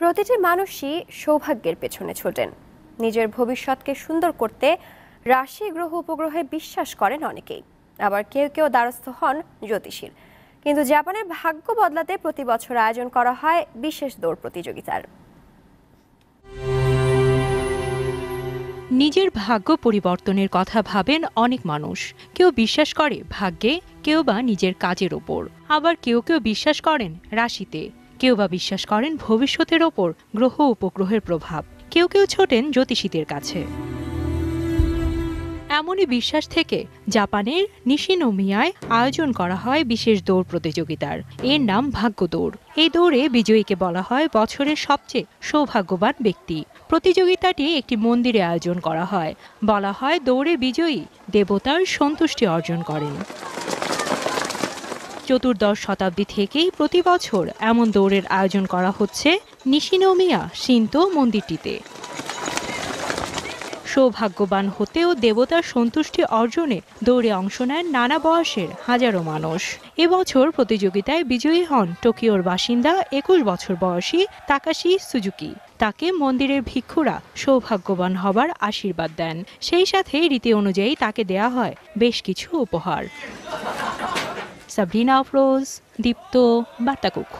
প্রতিটি মানুষই সৌভাগ্যের পেছনে ছোটেন নিজের ভবিষ্যৎকে সুন্দর করতে রাশি গ্রহ উপগ্রহে বিশ্বাস করেন অনেকেই আবার কেউ কেউ দ্বারস্থ হন জ্যোতিষীর কিন্তু জাপানের ভাগ্য বদলাতে প্রতি বছর আয়োজন করা হয় বিশেষ দৌড় প্রতিযোগিতার নিজের ভাগ্য পরিবর্তনের কথা ভাবেন অনেক মানুষ কেউ বিশ্বাস করে ভাগ্যে কেউ বা নিজের কাজের ওপর আবার কেউ কেউ বিশ্বাস করেন রাশিতে কেউ বা বিশ্বাস করেন ভবিষ্যতের ওপর গ্রহ উপগ্রহের প্রভাব কেউ কেউ ছোটেন জ্যোতিষীদের কাছে এমনই বিশ্বাস থেকে জাপানের নিশিনোমিয়ায় আয়োজন করা হয় বিশেষ দৌড় প্রতিযোগিতার এর নাম ভাগ্য দৌড় এই দৌড়ে বিজয়ীকে বলা হয় বছরের সবচেয়ে সৌভাগ্যবান ব্যক্তি প্রতিযোগিতাটি একটি মন্দিরে আয়োজন করা হয় বলা হয় দৌড়ে বিজয়ী দেবতার সন্তুষ্টি অর্জন করেন চতুর্দশ শতাব্দী থেকেই প্রতি বছর এমন দৌড়ের আয়োজন করা হচ্ছে নিশিনোমিয়া সিন্তো মন্দিরটিতে সৌভাগ্যবান হতেও দেবতার সন্তুষ্টি অর্জনে দৌড়ে অংশ নেন নানা বয়সের হাজারো মানুষ এবছর প্রতিযোগিতায় বিজয়ী হন টোকিওর বাসিন্দা একুশ বছর বয়সী তাকাশি সুজুকি তাকে মন্দিরের ভিক্ষুরা সৌভাগ্যবান হবার আশীর্বাদ দেন সেই সাথে রীতি অনুযায়ী তাকে দেয়া হয় বেশ কিছু উপহার সাবরিনা আফরোজ দীপ্ত বার্তাকক্ষ